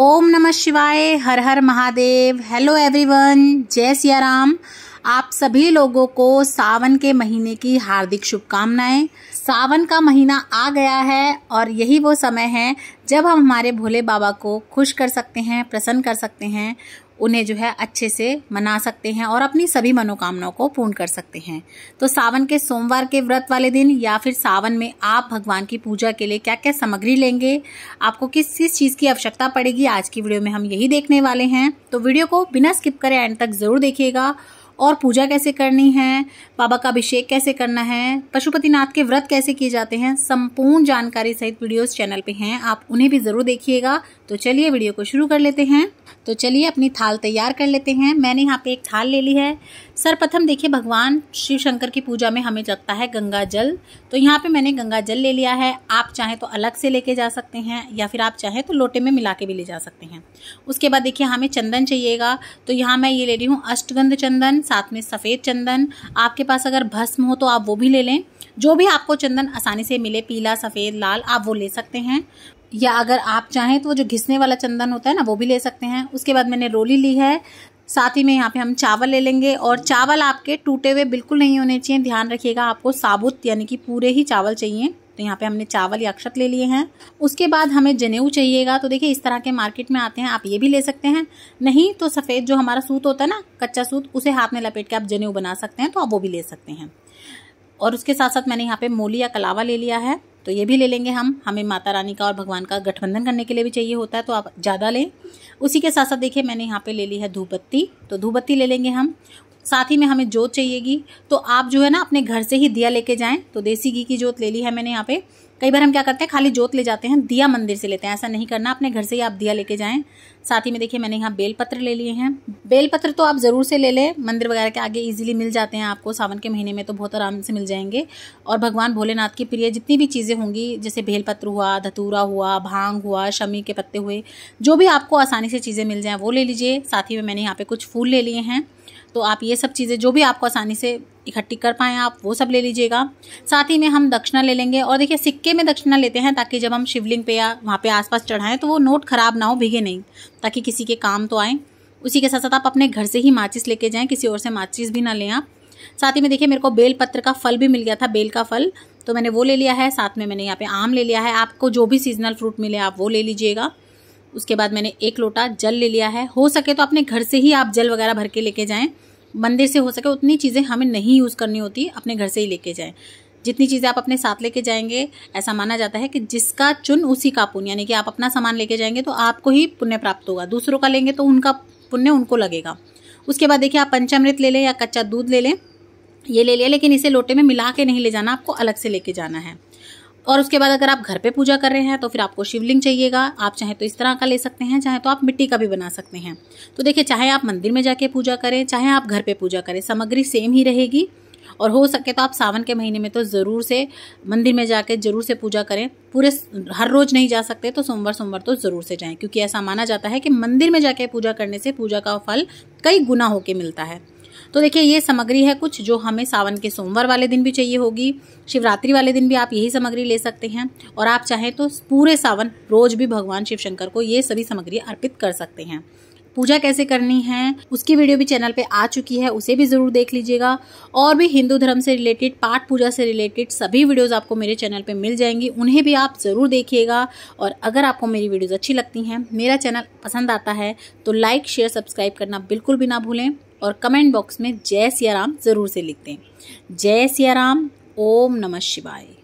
ओम नमः शिवाय हर हर महादेव हेलो एवरीवन जय सिया राम आप सभी लोगों को सावन के महीने की हार्दिक शुभकामनाएं सावन का महीना आ गया है और यही वो समय है जब हम हमारे भोले बाबा को खुश कर सकते हैं प्रसन्न कर सकते हैं उन्हें जो है अच्छे से मना सकते हैं और अपनी सभी मनोकामनाओं को पूर्ण कर सकते हैं तो सावन के सोमवार के व्रत वाले दिन या फिर सावन में आप भगवान की पूजा के लिए क्या क्या सामग्री लेंगे आपको किस किस चीज़ की आवश्यकता पड़ेगी आज की वीडियो में हम यही देखने वाले हैं तो वीडियो को बिना स्किप करे एंड तक ज़रूर देखिएगा और पूजा कैसे करनी है बाबा का अभिषेक कैसे करना है पशुपतिनाथ के व्रत कैसे किए जाते हैं संपूर्ण जानकारी सहित वीडियोस चैनल पे हैं आप उन्हें भी ज़रूर देखिएगा तो चलिए वीडियो को शुरू कर लेते हैं तो चलिए अपनी थाल तैयार कर लेते हैं मैंने यहाँ पे एक थाल ले ली है सर्वप्रथम देखिए भगवान शिव शंकर की पूजा में हमें लगता है गंगा जल तो यहाँ पे मैंने गंगा जल ले लिया है आप चाहें तो अलग से लेके जा सकते हैं या फिर आप चाहें तो लोटे में मिला के भी ले जा सकते हैं उसके बाद देखिए हमें चंदन चाहिएगा तो यहाँ मैं ये ले रही हूँ अष्टगंध चंदन साथ में सफ़ेद चंदन आपके पास अगर भस्म हो तो आप वो भी ले लें जो भी आपको चंदन आसानी से मिले पीला सफ़ेद लाल आप वो ले सकते हैं या अगर आप चाहें तो वो जो घिसने वाला चंदन होता है ना वो भी ले सकते हैं उसके बाद मैंने रोली ली है साथ ही में यहाँ पे हम चावल ले लेंगे और चावल आपके टूटे हुए बिल्कुल नहीं होने चाहिए ध्यान रखिएगा आपको साबुत यानी कि पूरे ही चावल चाहिए तो यहाँ पे हमने चावल या अक्षत ले लिए हैं उसके बाद हमें जनेऊ चाहिएगा तो देखिए इस तरह के मार्केट में आते हैं आप ये भी ले सकते हैं नहीं तो सफ़ेद जो हमारा सूत होता है ना कच्चा सूत उसे हाथ में लपेट के आप जनेऊ बना सकते हैं तो आप वो भी ले सकते हैं और उसके साथ साथ मैंने यहाँ पे मूली या कलावा ले लिया है तो ये भी ले लेंगे हम हमें माता रानी का और भगवान का गठबंधन करने के लिए भी चाहिए होता है तो आप ज़्यादा लें उसी के साथ साथ देखिए मैंने यहाँ पे ले ली है धूपबत्ती तो धूपबत्ती ले लेंगे हम साथ ही में हमें जोत चाहिएगी तो आप जो है ना अपने घर से ही दिया लेके जाएं तो देसी घी की जोत ले ली है मैंने यहाँ पे कई बार हम क्या करते हैं खाली जोत ले जाते हैं दिया मंदिर से लेते हैं ऐसा नहीं करना अपने घर से ही आप दिया लेके जाएं साथ ही में देखिए मैंने यहाँ बेलपत्र ले लिए हैं बेलपत्र तो आप ज़रूर से ले लें मंदिर वगैरह के आगे इजीली मिल जाते हैं आपको सावन के महीने में तो बहुत आराम से मिल जाएंगे और भगवान भोलेनाथ की प्रिय जितनी भी चीज़ें होंगी जैसे बेलपत्र हुआ धतूरा हुआ भांग हुआ शमी के पत्ते हुए जो भी आपको आसानी से चीज़ें मिल जाएँ वो ले लीजिए साथ ही में मैंने यहाँ पर कुछ फूल ले लिए हैं तो आप ये सब चीज़ें जो भी आपको आसानी से इकट्ठी कर पाएँ आप वो सब ले लीजिएगा साथ ही में हम दक्षिणा ले लेंगे और देखिए सिक्के में दक्षिणा लेते हैं ताकि जब हम शिवलिंग पे या वहाँ पे आसपास चढ़ाएं तो वो नोट खराब ना हो भीगे नहीं ताकि किसी के काम तो आए उसी के साथ साथ आप अपने घर से ही माचिस लेके जाएँ किसी और से माचिस भी ना लें आप साथ ही में देखिए मेरे को बेल पत्र का फल भी मिल गया था बेल का फल तो मैंने वो ले लिया है साथ में मैंने यहाँ पे आम ले लिया है आपको जो भी सीजनल फ्रूट मिले आप वो ले लीजिएगा उसके बाद मैंने एक लोटा जल ले लिया है हो सके तो अपने घर से ही आप जल वगैरह भर के लेके जाएँ मंदिर से हो सके उतनी चीज़ें हमें नहीं यूज़ करनी होती अपने घर से ही लेके जाएं जितनी चीज़ें आप अपने साथ लेके जाएंगे ऐसा माना जाता है कि जिसका चुन उसी का पुण्य यानी कि आप अपना सामान लेके जाएंगे तो आपको ही पुण्य प्राप्त होगा दूसरों का लेंगे तो उनका पुण्य उनको लगेगा उसके बाद देखिए आप पंचामृत ले लें या कच्चा दूध ले लें ये ले लिया लेकिन इसे लोटे में मिला के नहीं ले जाना आपको अलग से लेके जाना है और उसके बाद अगर आप घर पे पूजा कर रहे हैं तो फिर आपको शिवलिंग चाहिएगा आप चाहे तो इस तरह का ले सकते हैं चाहे तो आप मिट्टी का भी बना सकते हैं तो देखिए चाहे आप मंदिर में जाके पूजा करें चाहे आप घर पे पूजा करें सामग्री सेम ही रहेगी और हो सके तो आप सावन के महीने में तो ज़रूर से मंदिर में जाके ज़रूर से पूजा करें पूरे हर रोज़ नहीं जा सकते तो सोमवार सोमवार तो ज़रूर से जाएं क्योंकि ऐसा माना जाता है कि मंदिर में जाके पूजा करने से पूजा का फल कई गुना होके मिलता है तो देखिए ये सामग्री है कुछ जो हमें सावन के सोमवार वाले दिन भी चाहिए होगी शिवरात्रि वाले दिन भी आप यही सामग्री ले सकते हैं और आप चाहें तो पूरे सावन रोज भी भगवान शिव शंकर को ये सभी सामग्री अर्पित कर सकते हैं पूजा कैसे करनी है उसकी वीडियो भी चैनल पे आ चुकी है उसे भी ज़रूर देख लीजिएगा और भी हिंदू धर्म से रिलेटेड पाठ पूजा से रिलेटेड सभी वीडियोस आपको मेरे चैनल पे मिल जाएंगी उन्हें भी आप ज़रूर देखिएगा और अगर आपको मेरी वीडियोस अच्छी लगती हैं मेरा चैनल पसंद आता है तो लाइक शेयर सब्सक्राइब करना बिल्कुल भी ना भूलें और कमेंट बॉक्स में जय सियाराम ज़रूर से लिखते हैं जय सियाराम ओम नमः शिवाय